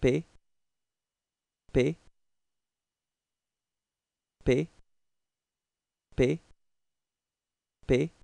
P P P P P